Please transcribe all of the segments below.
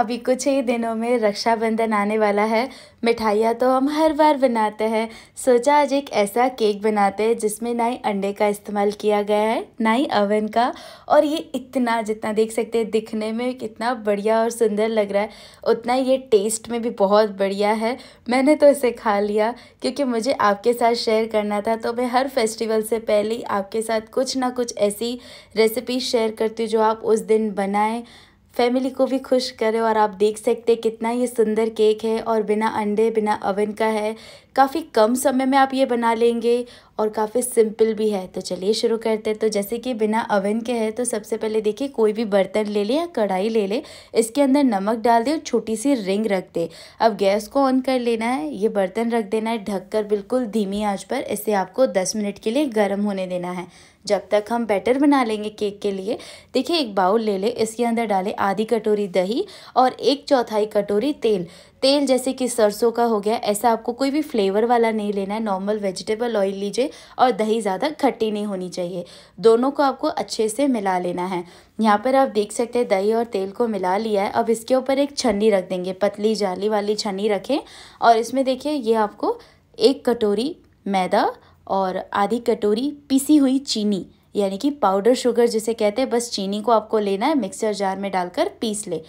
अभी कुछ ही दिनों में रक्षाबंधन आने वाला है मिठाइयाँ तो हम हर बार बनाते हैं सोचा आज एक ऐसा केक बनाते हैं जिसमें ना ही अंडे का इस्तेमाल किया गया है ना ही अवन का और ये इतना जितना देख सकते हैं दिखने में कितना बढ़िया और सुंदर लग रहा है उतना ये टेस्ट में भी बहुत बढ़िया है मैंने तो इसे खा लिया क्योंकि मुझे आपके साथ शेयर करना था तो मैं हर फेस्टिवल से पहले आपके साथ कुछ ना कुछ ऐसी रेसिपी शेयर करती हूँ जो आप उस दिन बनाएँ फैमिली को भी खुश करें और आप देख सकते हैं कितना ये सुंदर केक है और बिना अंडे बिना अवन का है काफ़ी कम समय में आप ये बना लेंगे और काफ़ी सिंपल भी है तो चलिए शुरू करते हैं तो जैसे कि बिना अवन के है तो सबसे पहले देखिए कोई भी बर्तन ले ले या कढ़ाई ले ले इसके अंदर नमक डाल दे और छोटी सी रिंग रख दे अब गैस को ऑन कर लेना है ये बर्तन रख देना है ढककर बिल्कुल धीमी आंच पर इसे आपको दस मिनट के लिए गर्म होने देना है जब तक हम बैटर बना लेंगे केक के लिए देखिए एक बाउल ले ले इसके अंदर डालें आधी कटोरी दही और एक चौथाई कटोरी तेल तेल जैसे कि सरसों का हो गया ऐसा आपको कोई भी फ्लेवर वाला नहीं लेना है नॉर्मल वेजिटेबल ऑयल लीजिए और दही ज़्यादा खट्टी नहीं होनी चाहिए दोनों को आपको अच्छे से मिला लेना है यहाँ पर आप देख सकते हैं दही और तेल को मिला लिया है अब इसके ऊपर एक छन्नी रख देंगे पतली जाली वाली छन्नी रखें और इसमें देखिए ये आपको एक कटोरी मैदा और आधी कटोरी पीसी हुई चीनी यानी कि पाउडर शुगर जिसे कहते हैं बस चीनी को आपको लेना है मिक्सर जार में डालकर पीस ले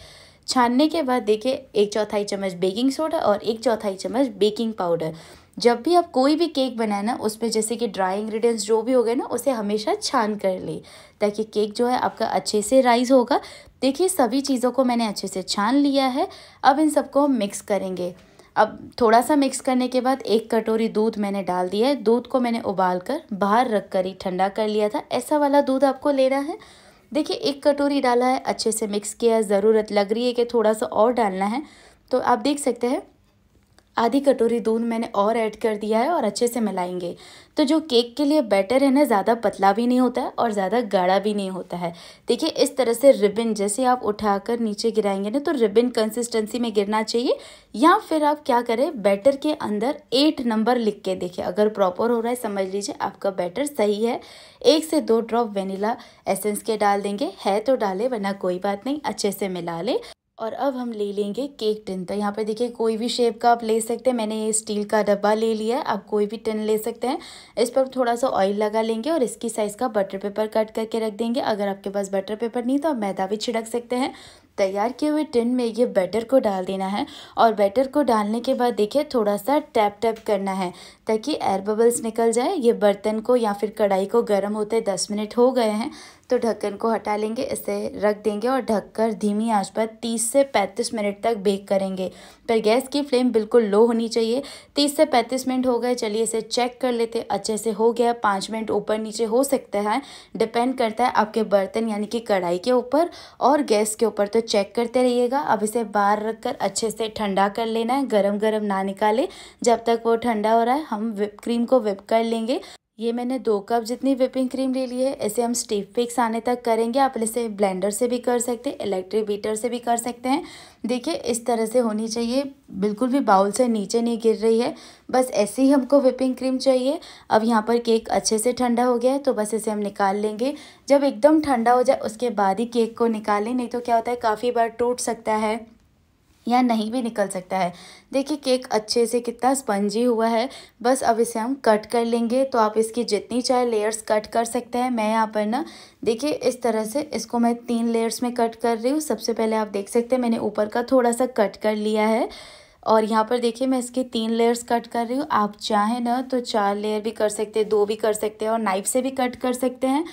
छानने के बाद देखिए एक चौथाई चम्मच बेकिंग सोडा और एक चौथाई चम्मच बेकिंग पाउडर जब भी आप कोई भी केक बनाए ना उसमें जैसे कि ड्राई इंग्रेडिएंट्स जो भी हो गए ना उसे हमेशा छान कर ले ताकि केक जो है आपका अच्छे से राइज होगा देखिए सभी चीज़ों को मैंने अच्छे से छान लिया है अब इन सबको हम मिक्स करेंगे अब थोड़ा सा मिक्स करने के बाद एक कटोरी दूध मैंने डाल दिया है दूध को मैंने उबाल कर बाहर रख कर ही ठंडा कर लिया था ऐसा वाला दूध आपको लेना है देखिए एक कटोरी डाला है अच्छे से मिक्स किया है ज़रूरत लग रही है कि थोड़ा सा और डालना है तो आप देख सकते हैं आधी कटोरी दूध मैंने और ऐड कर दिया है और अच्छे से मिलाएंगे तो जो केक के लिए बैटर है ना ज़्यादा पतला भी नहीं होता है और ज़्यादा गाढ़ा भी नहीं होता है देखिए इस तरह से रिबन जैसे आप उठाकर नीचे गिराएंगे ना तो रिबन कंसिस्टेंसी में गिरना चाहिए या फिर आप क्या करें बैटर के अंदर एट नंबर लिख के देखें अगर प्रॉपर हो रहा है समझ लीजिए आपका बैटर सही है एक से दो ड्रॉप वेनिला एसेंस के डाल देंगे है तो डालें वरना कोई बात नहीं अच्छे से मिला लें और अब हम ले लेंगे केक टिन तो यहाँ पे देखिए कोई भी शेप का आप ले सकते हैं मैंने ये स्टील का डब्बा ले लिया है आप कोई भी टिन ले सकते हैं इस पर थोड़ा सा ऑयल लगा लेंगे और इसकी साइज़ का बटर पेपर कट करके रख देंगे अगर आपके पास बटर पेपर नहीं तो आप मैदा भी छिड़क सकते हैं तैयार किए हुए टिन में ये बैटर को डाल देना है और बैटर को डालने के बाद देखिए थोड़ा सा टैप टैप करना है ताकि एयर बबल्स निकल जाए ये बर्तन को या फिर कढ़ाई को गर्म होते दस मिनट हो गए हैं तो ढक्कन को हटा लेंगे इसे रख देंगे और ढककर धीमी आंच पर 30 से 35 मिनट तक बेक करेंगे पर गैस की फ्लेम बिल्कुल लो होनी चाहिए 30 से 35 मिनट हो गए चलिए इसे चेक कर लेते अच्छे से हो गया पाँच मिनट ऊपर नीचे हो सकता है डिपेंड करता है आपके बर्तन यानी कि कढ़ाई के ऊपर और गैस के ऊपर तो चेक करते रहिएगा अब इसे बाहर रख कर अच्छे से ठंडा कर लेना है गर्म गर्म ना निकाले जब तक वो ठंडा हो रहा है हम विप क्रीम को विप कर लेंगे ये मैंने दो कप जितनी विपिंग क्रीम ले ली है ऐसे हम स्टीप फिक्स आने तक करेंगे आप इसे ब्लेंडर से भी कर सकते हैं इलेक्ट्रिक बीटर से भी कर सकते हैं देखिए इस तरह से होनी चाहिए बिल्कुल भी बाउल से नीचे नहीं गिर रही है बस ऐसे ही हमको विपिंग क्रीम चाहिए अब यहाँ पर केक अच्छे से ठंडा हो गया है तो बस इसे हम निकाल लेंगे जब एकदम ठंडा हो जाए उसके बाद ही केक को निकालें नहीं तो क्या होता है काफ़ी बार टूट सकता है या नहीं भी निकल सकता है देखिए केक अच्छे से कितना स्पंजी हुआ है बस अब इसे हम कट कर लेंगे तो आप इसकी जितनी चाहे लेयर्स कट कर सकते हैं मैं यहाँ पर ना देखिए इस तरह से इसको मैं तीन लेयर्स में कट कर रही हूँ सबसे पहले आप देख सकते हैं मैंने ऊपर का थोड़ा सा कट कर लिया है और यहाँ पर देखिए मैं इसके तीन लेयर्स कट कर रही हूँ आप चाहें ना तो चार लेयर भी कर सकते हैं दो भी कर सकते हैं और नाइफ से भी कट कर सकते हैं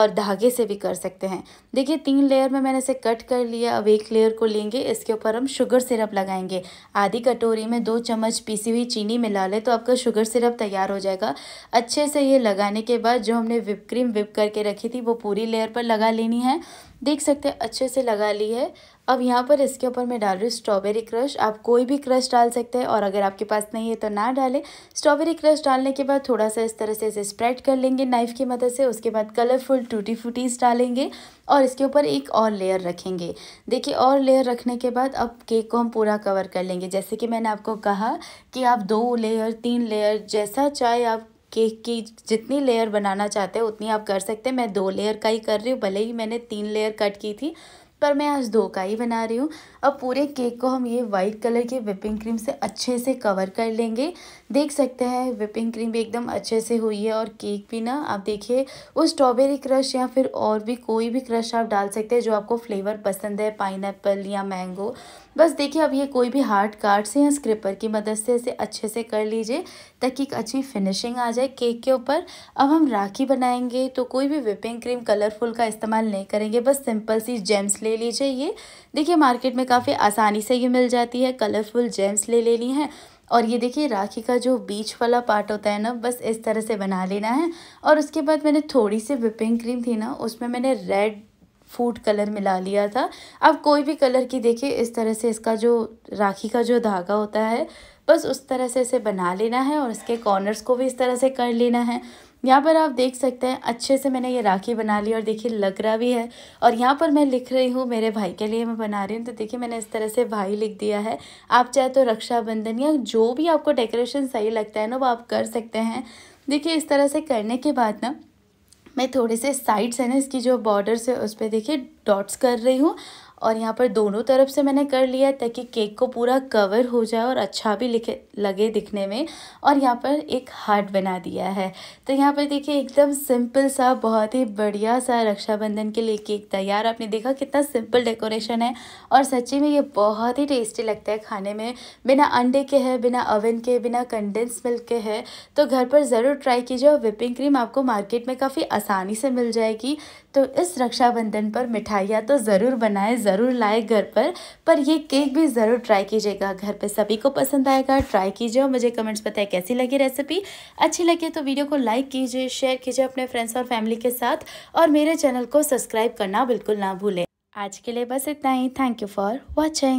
और धागे से भी कर सकते हैं देखिए तीन लेयर में मैंने इसे कट कर लिया अब एक लेयर को लेंगे इसके ऊपर हम शुगर सिरप लगाएंगे आधी कटोरी में दो चम्मच पीसी हुई चीनी मिला लें तो आपका शुगर सिरप तैयार हो जाएगा अच्छे से ये लगाने के बाद जो हमने विप क्रीम विप करके रखी थी वो पूरी लेयर पर लगा लेनी है देख सकते हैं अच्छे से लगा ली है अब यहाँ पर इसके ऊपर मैं डाल रही हूँ स्ट्रॉबेरी क्रश आप कोई भी क्रश डाल सकते हैं और अगर आपके पास नहीं है तो ना डालें स्ट्रॉबेरी क्रश डालने के बाद थोड़ा सा इस तरह से इसे स्प्रेड कर लेंगे नाइफ़ की मदद से उसके बाद कलरफुल टूटी फूटीज डालेंगे और इसके ऊपर एक और लेयर रखेंगे देखिए और लेयर रखने के बाद अब केक को हम पूरा कवर कर लेंगे जैसे कि मैंने आपको कहा कि आप दो लेयर तीन लेयर जैसा चाहे आप केक की जितनी लेयर बनाना चाहते हैं उतनी आप कर सकते हैं मैं दो लेयर का ही कर रही हूँ भले ही मैंने तीन लेयर कट की थी पर मैं आज दो का ही बना रही हूँ अब पूरे केक को हम ये वाइट कलर के विपिंग क्रीम से अच्छे से कवर कर लेंगे देख सकते हैं विपिंग क्रीम भी एकदम अच्छे से हुई है और केक भी ना आप देखिए वो स्ट्रॉबेरी क्रश या फिर और भी कोई भी क्रश आप डाल सकते हैं जो आपको फ्लेवर पसंद है पाइन या मैंगो बस देखिए अब ये कोई भी हार्ड कार्ड से या स्क्रिपर की मदद से इसे अच्छे से कर लीजिए ताकि एक अच्छी फिनिशिंग आ जाए केक के ऊपर अब हम राखी बनाएंगे तो कोई भी विपिंग क्रीम कलरफुल का इस्तेमाल नहीं करेंगे बस सिंपल सी जेम्स ले लीजिए ये देखिए मार्केट में काफ़ी आसानी से ये मिल जाती है कलरफुल जेम्स ले लेनी है और ये देखिए राखी का जो बीच वाला पार्ट होता है ना बस इस तरह से बना लेना है और उसके बाद मैंने थोड़ी सी विपिंग क्रीम थी ना उसमें मैंने रेड फूड कलर मिला लिया था आप कोई भी कलर की देखिए इस तरह से इसका जो राखी का जो धागा होता है बस उस तरह से इसे बना लेना है और इसके कॉर्नर्स को भी इस तरह से कर लेना है यहाँ पर आप देख सकते हैं अच्छे से मैंने ये राखी बना ली और देखिए लग रहा भी है और यहाँ पर मैं लिख रही हूँ मेरे भाई के लिए मैं बना रही हूँ तो देखिए मैंने इस तरह से भाई लिख दिया है आप चाहे तो रक्षाबंधन या जो भी आपको डेकोरेशन सही लगता है ना वो आप कर सकते हैं देखिए इस तरह से करने के बाद ना मैं थोड़े से साइड्स है ना इसकी जो बॉर्डर है उस पर देखिए डॉट्स कर रही हूँ और यहाँ पर दोनों तरफ से मैंने कर लिया ताकि केक को पूरा कवर हो जाए और अच्छा भी लिखे लगे दिखने में और यहाँ पर एक हार्ट बना दिया है तो यहाँ पर देखिए एकदम सिंपल सा बहुत ही बढ़िया सा रक्षाबंधन के लिए केक तैयार आपने देखा कितना सिंपल डेकोरेशन है और सच्ची में ये बहुत ही टेस्टी लगता है खाने में बिना अंडे के है बिना अवन के बिना कंडेंस मिल्क के है तो घर पर ज़रूर ट्राई कीजिए और विपिंग क्रीम आपको मार्केट में काफ़ी आसानी से मिल जाएगी तो इस रक्षाबंधन पर मिठाइयाँ तो ज़रूर बनाएं ज़रूर लाए घर पर पर ये केक भी ज़रूर ट्राई कीजिएगा घर पे सभी को पसंद आएगा ट्राई कीजिए और मुझे कमेंट्स बताएं कैसी लगी रेसिपी अच्छी लगी तो वीडियो को लाइक कीजिए शेयर कीजिए अपने फ्रेंड्स और फैमिली के साथ और मेरे चैनल को सब्सक्राइब करना बिल्कुल ना भूलें आज के लिए बस इतना ही थैंक यू फॉर वॉचिंग